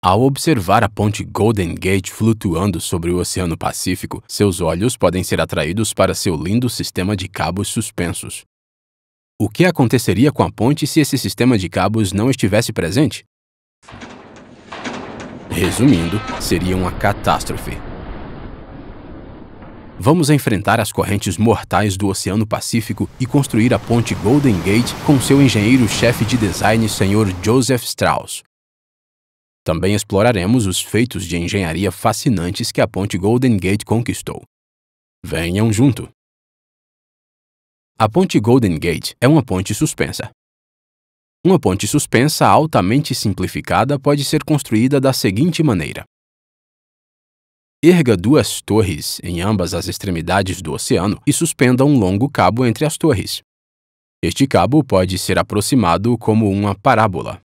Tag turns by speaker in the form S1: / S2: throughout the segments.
S1: Ao observar a ponte Golden Gate flutuando sobre o Oceano Pacífico, seus olhos podem ser atraídos para seu lindo sistema de cabos suspensos. O que aconteceria com a ponte se esse sistema de cabos não estivesse presente? Resumindo, seria uma catástrofe. Vamos enfrentar as correntes mortais do Oceano Pacífico e construir a ponte Golden Gate com seu engenheiro-chefe de design, Sr. Joseph Strauss. Também exploraremos os feitos de engenharia fascinantes que a ponte Golden Gate conquistou. Venham junto! A ponte Golden Gate é uma ponte suspensa. Uma ponte suspensa altamente simplificada pode ser construída da seguinte maneira: Erga duas torres em ambas as extremidades do oceano e suspenda um longo cabo entre as torres. Este cabo pode ser aproximado como uma parábola.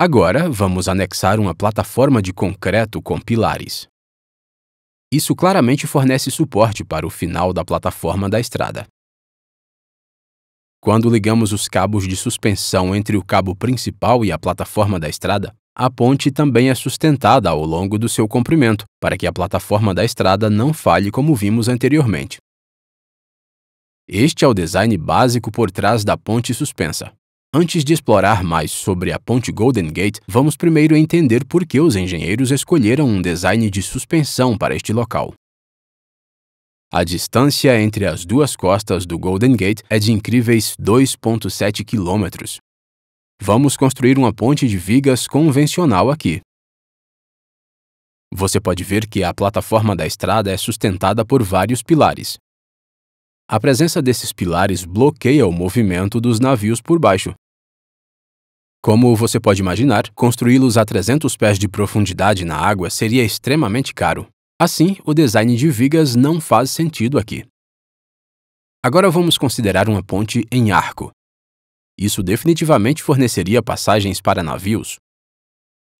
S1: Agora, vamos anexar uma plataforma de concreto com pilares. Isso claramente fornece suporte para o final da plataforma da estrada. Quando ligamos os cabos de suspensão entre o cabo principal e a plataforma da estrada, a ponte também é sustentada ao longo do seu comprimento, para que a plataforma da estrada não falhe como vimos anteriormente. Este é o design básico por trás da ponte suspensa. Antes de explorar mais sobre a ponte Golden Gate, vamos primeiro entender por que os engenheiros escolheram um design de suspensão para este local. A distância entre as duas costas do Golden Gate é de incríveis 2,7 quilômetros. Vamos construir uma ponte de vigas convencional aqui. Você pode ver que a plataforma da estrada é sustentada por vários pilares. A presença desses pilares bloqueia o movimento dos navios por baixo. Como você pode imaginar, construí-los a 300 pés de profundidade na água seria extremamente caro. Assim, o design de vigas não faz sentido aqui. Agora vamos considerar uma ponte em arco. Isso definitivamente forneceria passagens para navios.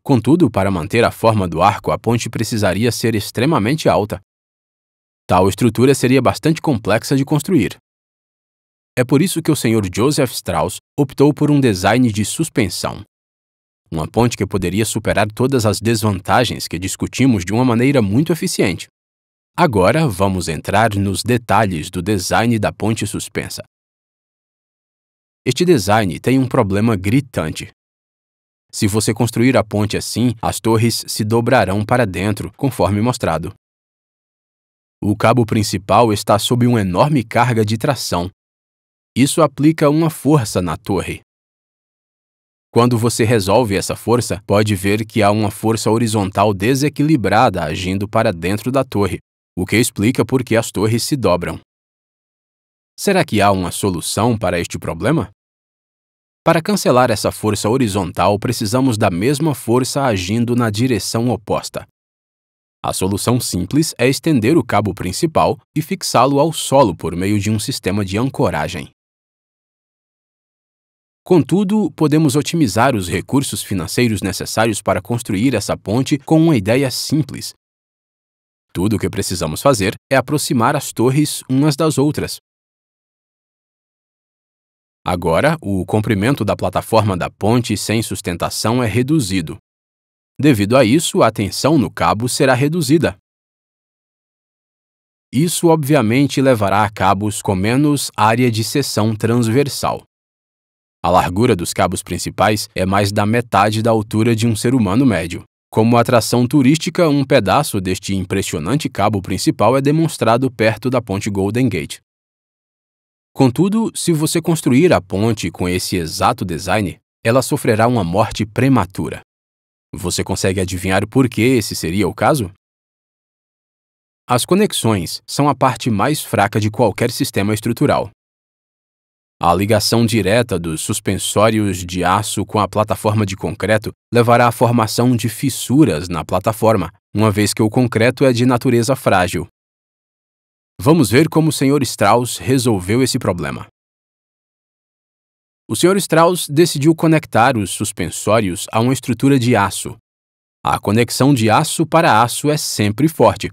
S1: Contudo, para manter a forma do arco, a ponte precisaria ser extremamente alta, Tal estrutura seria bastante complexa de construir. É por isso que o senhor Joseph Strauss optou por um design de suspensão. Uma ponte que poderia superar todas as desvantagens que discutimos de uma maneira muito eficiente. Agora vamos entrar nos detalhes do design da ponte suspensa. Este design tem um problema gritante. Se você construir a ponte assim, as torres se dobrarão para dentro, conforme mostrado. O cabo principal está sob uma enorme carga de tração. Isso aplica uma força na torre. Quando você resolve essa força, pode ver que há uma força horizontal desequilibrada agindo para dentro da torre, o que explica por que as torres se dobram. Será que há uma solução para este problema? Para cancelar essa força horizontal, precisamos da mesma força agindo na direção oposta. A solução simples é estender o cabo principal e fixá-lo ao solo por meio de um sistema de ancoragem. Contudo, podemos otimizar os recursos financeiros necessários para construir essa ponte com uma ideia simples. Tudo o que precisamos fazer é aproximar as torres umas das outras. Agora, o comprimento da plataforma da ponte sem sustentação é reduzido, Devido a isso, a tensão no cabo será reduzida. Isso obviamente levará a cabos com menos área de seção transversal. A largura dos cabos principais é mais da metade da altura de um ser humano médio. Como atração turística, um pedaço deste impressionante cabo principal é demonstrado perto da ponte Golden Gate. Contudo, se você construir a ponte com esse exato design, ela sofrerá uma morte prematura. Você consegue adivinhar por que esse seria o caso? As conexões são a parte mais fraca de qualquer sistema estrutural. A ligação direta dos suspensórios de aço com a plataforma de concreto levará à formação de fissuras na plataforma, uma vez que o concreto é de natureza frágil. Vamos ver como o Sr. Strauss resolveu esse problema o Sr. Strauss decidiu conectar os suspensórios a uma estrutura de aço. A conexão de aço para aço é sempre forte.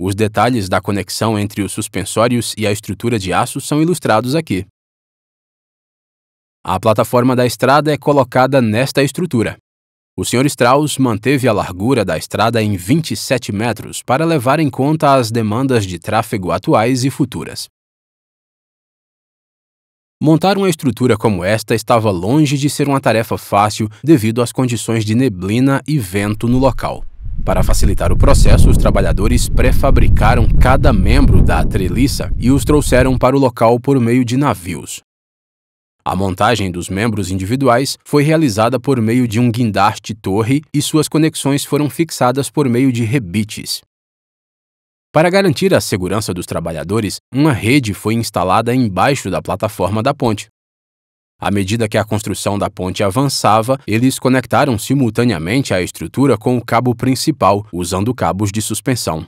S1: Os detalhes da conexão entre os suspensórios e a estrutura de aço são ilustrados aqui. A plataforma da estrada é colocada nesta estrutura. O Sr. Strauss manteve a largura da estrada em 27 metros para levar em conta as demandas de tráfego atuais e futuras. Montar uma estrutura como esta estava longe de ser uma tarefa fácil devido às condições de neblina e vento no local. Para facilitar o processo, os trabalhadores prefabricaram cada membro da treliça e os trouxeram para o local por meio de navios. A montagem dos membros individuais foi realizada por meio de um guindaste-torre e suas conexões foram fixadas por meio de rebites. Para garantir a segurança dos trabalhadores, uma rede foi instalada embaixo da plataforma da ponte. À medida que a construção da ponte avançava, eles conectaram simultaneamente a estrutura com o cabo principal, usando cabos de suspensão.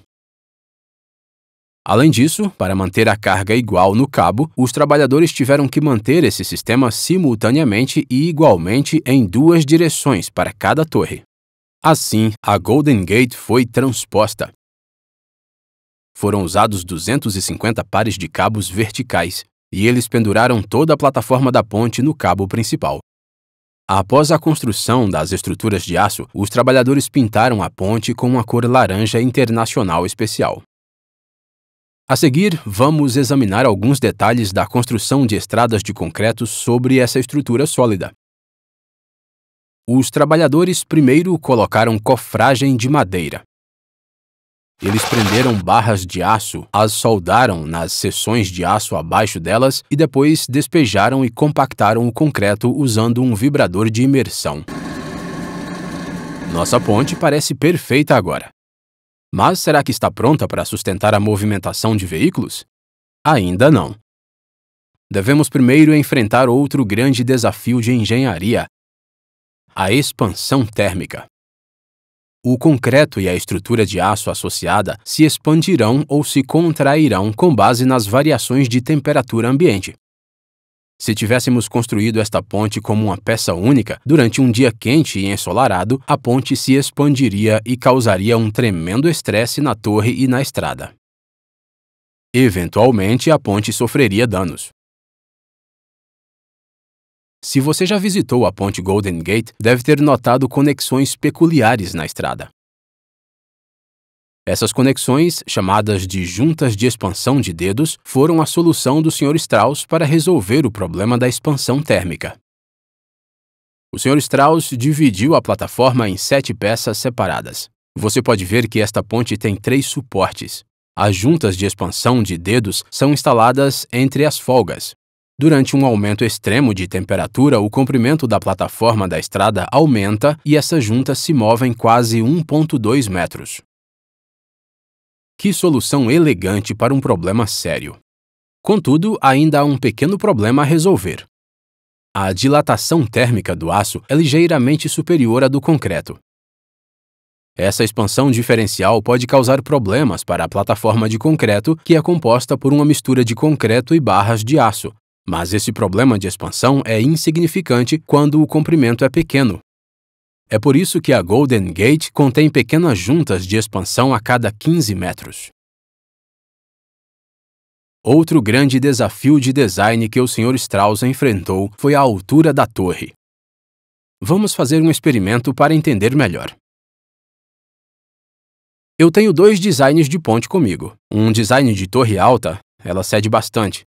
S1: Além disso, para manter a carga igual no cabo, os trabalhadores tiveram que manter esse sistema simultaneamente e igualmente em duas direções para cada torre. Assim, a Golden Gate foi transposta foram usados 250 pares de cabos verticais e eles penduraram toda a plataforma da ponte no cabo principal. Após a construção das estruturas de aço, os trabalhadores pintaram a ponte com uma cor laranja internacional especial. A seguir, vamos examinar alguns detalhes da construção de estradas de concreto sobre essa estrutura sólida. Os trabalhadores primeiro colocaram cofragem de madeira, eles prenderam barras de aço, as soldaram nas seções de aço abaixo delas e depois despejaram e compactaram o concreto usando um vibrador de imersão. Nossa ponte parece perfeita agora. Mas será que está pronta para sustentar a movimentação de veículos? Ainda não. Devemos primeiro enfrentar outro grande desafio de engenharia: a expansão térmica. O concreto e a estrutura de aço associada se expandirão ou se contrairão com base nas variações de temperatura ambiente. Se tivéssemos construído esta ponte como uma peça única, durante um dia quente e ensolarado, a ponte se expandiria e causaria um tremendo estresse na torre e na estrada. Eventualmente, a ponte sofreria danos. Se você já visitou a ponte Golden Gate, deve ter notado conexões peculiares na estrada. Essas conexões, chamadas de juntas de expansão de dedos, foram a solução do Sr. Strauss para resolver o problema da expansão térmica. O Sr. Strauss dividiu a plataforma em sete peças separadas. Você pode ver que esta ponte tem três suportes. As juntas de expansão de dedos são instaladas entre as folgas, Durante um aumento extremo de temperatura, o comprimento da plataforma da estrada aumenta e essas juntas se movem quase 1,2 metros. Que solução elegante para um problema sério! Contudo, ainda há um pequeno problema a resolver. A dilatação térmica do aço é ligeiramente superior à do concreto. Essa expansão diferencial pode causar problemas para a plataforma de concreto, que é composta por uma mistura de concreto e barras de aço, mas esse problema de expansão é insignificante quando o comprimento é pequeno. É por isso que a Golden Gate contém pequenas juntas de expansão a cada 15 metros. Outro grande desafio de design que o Sr. Strauss enfrentou foi a altura da torre. Vamos fazer um experimento para entender melhor. Eu tenho dois designs de ponte comigo. Um design de torre alta, ela cede bastante,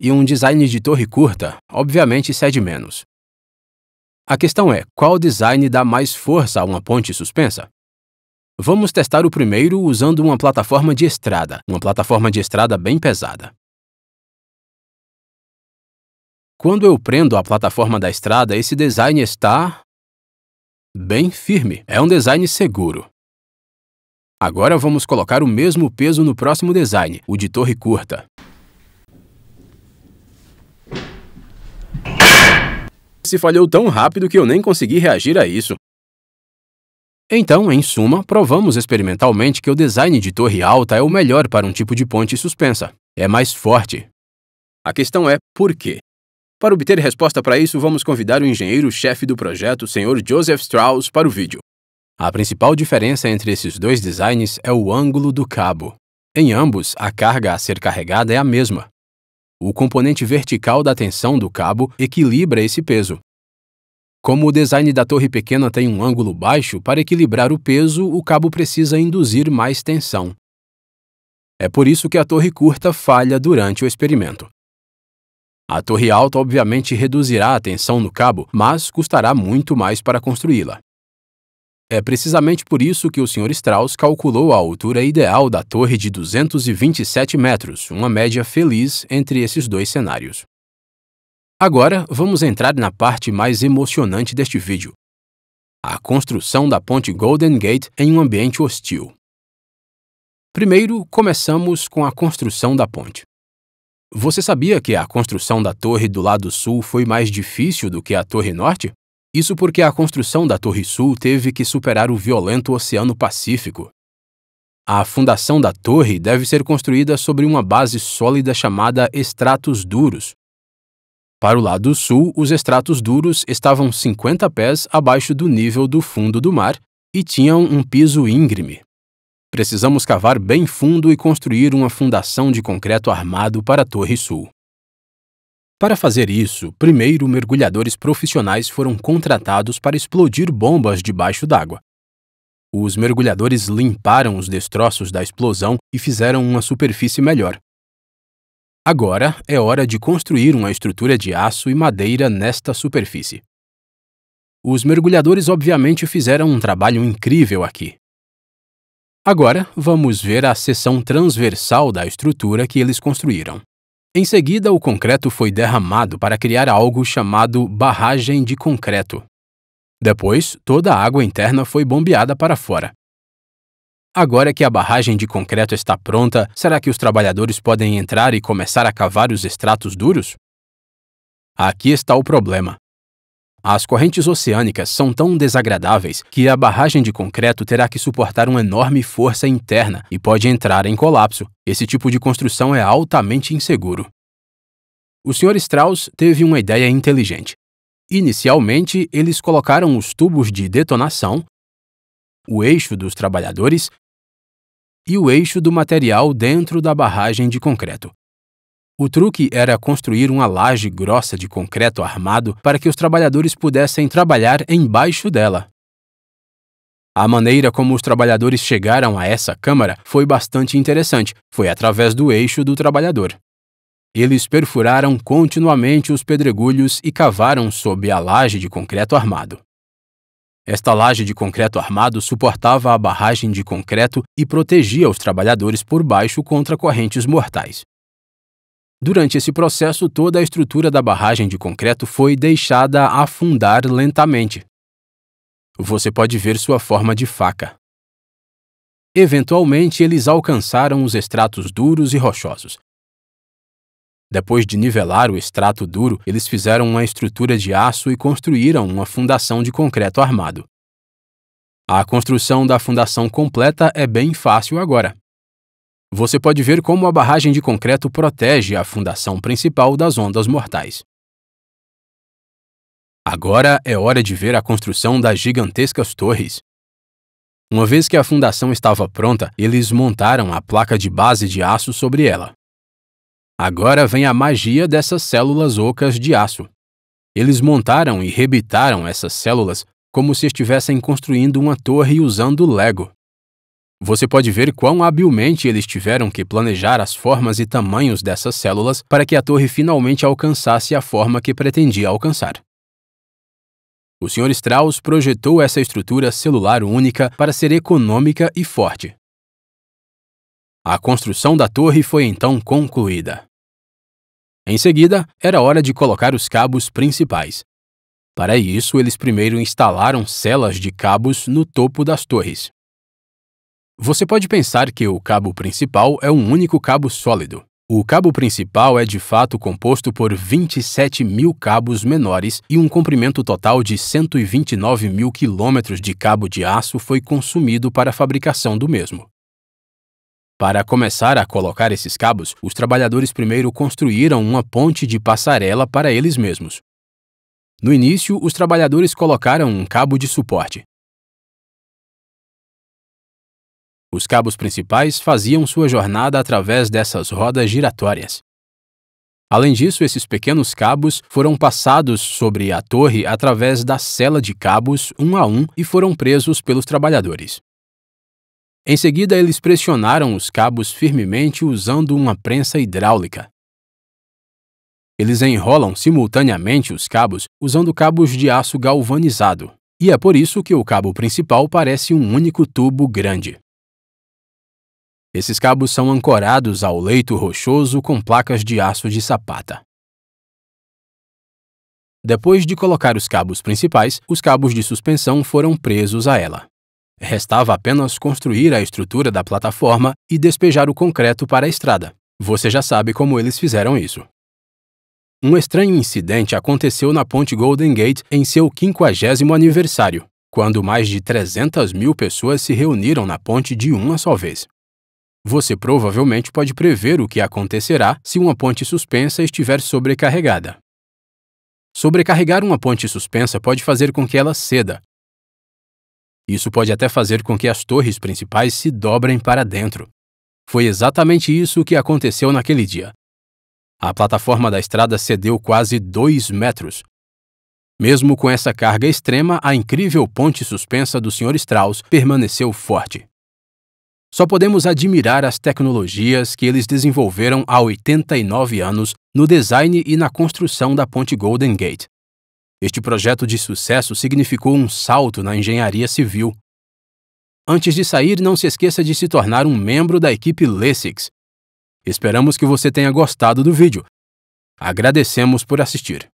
S1: e um design de torre curta, obviamente cede menos. A questão é qual design dá mais força a uma ponte suspensa? Vamos testar o primeiro usando uma plataforma de estrada, uma plataforma de estrada bem pesada. Quando eu prendo a plataforma da estrada, esse design está bem firme. É um design seguro. Agora vamos colocar o mesmo peso no próximo design, o de torre curta. Se falhou tão rápido que eu nem consegui reagir a isso. Então, em suma, provamos experimentalmente que o design de torre alta é o melhor para um tipo de ponte suspensa. É mais forte. A questão é por quê? Para obter resposta para isso, vamos convidar o engenheiro-chefe do projeto, Sr. Joseph Strauss, para o vídeo. A principal diferença entre esses dois designs é o ângulo do cabo. Em ambos, a carga a ser carregada é a mesma, o componente vertical da tensão do cabo equilibra esse peso. Como o design da torre pequena tem um ângulo baixo, para equilibrar o peso, o cabo precisa induzir mais tensão. É por isso que a torre curta falha durante o experimento. A torre alta obviamente reduzirá a tensão no cabo, mas custará muito mais para construí-la. É precisamente por isso que o Sr. Strauss calculou a altura ideal da torre de 227 metros, uma média feliz entre esses dois cenários. Agora, vamos entrar na parte mais emocionante deste vídeo: a construção da ponte Golden Gate em um ambiente hostil. Primeiro, começamos com a construção da ponte. Você sabia que a construção da torre do lado sul foi mais difícil do que a torre norte? Isso porque a construção da Torre Sul teve que superar o violento Oceano Pacífico. A fundação da torre deve ser construída sobre uma base sólida chamada estratos duros. Para o lado sul, os estratos duros estavam 50 pés abaixo do nível do fundo do mar e tinham um piso íngreme. Precisamos cavar bem fundo e construir uma fundação de concreto armado para a Torre Sul. Para fazer isso, primeiro mergulhadores profissionais foram contratados para explodir bombas debaixo d'água. Os mergulhadores limparam os destroços da explosão e fizeram uma superfície melhor. Agora é hora de construir uma estrutura de aço e madeira nesta superfície. Os mergulhadores obviamente fizeram um trabalho incrível aqui. Agora vamos ver a seção transversal da estrutura que eles construíram. Em seguida, o concreto foi derramado para criar algo chamado barragem de concreto. Depois, toda a água interna foi bombeada para fora. Agora que a barragem de concreto está pronta, será que os trabalhadores podem entrar e começar a cavar os estratos duros? Aqui está o problema. As correntes oceânicas são tão desagradáveis que a barragem de concreto terá que suportar uma enorme força interna e pode entrar em colapso. Esse tipo de construção é altamente inseguro. O Sr. Strauss teve uma ideia inteligente. Inicialmente, eles colocaram os tubos de detonação, o eixo dos trabalhadores e o eixo do material dentro da barragem de concreto. O truque era construir uma laje grossa de concreto armado para que os trabalhadores pudessem trabalhar embaixo dela. A maneira como os trabalhadores chegaram a essa câmara foi bastante interessante, foi através do eixo do trabalhador. Eles perfuraram continuamente os pedregulhos e cavaram sob a laje de concreto armado. Esta laje de concreto armado suportava a barragem de concreto e protegia os trabalhadores por baixo contra correntes mortais. Durante esse processo, toda a estrutura da barragem de concreto foi deixada afundar lentamente. Você pode ver sua forma de faca. Eventualmente, eles alcançaram os estratos duros e rochosos. Depois de nivelar o estrato duro, eles fizeram uma estrutura de aço e construíram uma fundação de concreto armado. A construção da fundação completa é bem fácil agora. Você pode ver como a barragem de concreto protege a fundação principal das ondas mortais. Agora é hora de ver a construção das gigantescas torres. Uma vez que a fundação estava pronta, eles montaram a placa de base de aço sobre ela. Agora vem a magia dessas células ocas de aço. Eles montaram e rebitaram essas células como se estivessem construindo uma torre usando Lego. Você pode ver quão habilmente eles tiveram que planejar as formas e tamanhos dessas células para que a torre finalmente alcançasse a forma que pretendia alcançar. O Sr. Strauss projetou essa estrutura celular única para ser econômica e forte. A construção da torre foi então concluída. Em seguida, era hora de colocar os cabos principais. Para isso, eles primeiro instalaram celas de cabos no topo das torres. Você pode pensar que o cabo principal é um único cabo sólido. O cabo principal é de fato composto por 27 mil cabos menores e um comprimento total de 129 mil quilômetros de cabo de aço foi consumido para a fabricação do mesmo. Para começar a colocar esses cabos, os trabalhadores primeiro construíram uma ponte de passarela para eles mesmos. No início, os trabalhadores colocaram um cabo de suporte, Os cabos principais faziam sua jornada através dessas rodas giratórias. Além disso, esses pequenos cabos foram passados sobre a torre através da cela de cabos um a um e foram presos pelos trabalhadores. Em seguida, eles pressionaram os cabos firmemente usando uma prensa hidráulica. Eles enrolam simultaneamente os cabos usando cabos de aço galvanizado, e é por isso que o cabo principal parece um único tubo grande. Esses cabos são ancorados ao leito rochoso com placas de aço de sapata. Depois de colocar os cabos principais, os cabos de suspensão foram presos a ela. Restava apenas construir a estrutura da plataforma e despejar o concreto para a estrada. Você já sabe como eles fizeram isso. Um estranho incidente aconteceu na ponte Golden Gate em seu 50 aniversário, quando mais de 300 mil pessoas se reuniram na ponte de uma só vez. Você provavelmente pode prever o que acontecerá se uma ponte suspensa estiver sobrecarregada. Sobrecarregar uma ponte suspensa pode fazer com que ela ceda. Isso pode até fazer com que as torres principais se dobrem para dentro. Foi exatamente isso que aconteceu naquele dia. A plataforma da estrada cedeu quase 2 metros. Mesmo com essa carga extrema, a incrível ponte suspensa do Sr. Strauss permaneceu forte. Só podemos admirar as tecnologias que eles desenvolveram há 89 anos no design e na construção da ponte Golden Gate. Este projeto de sucesso significou um salto na engenharia civil. Antes de sair, não se esqueça de se tornar um membro da equipe Lessix. Esperamos que você tenha gostado do vídeo. Agradecemos por assistir.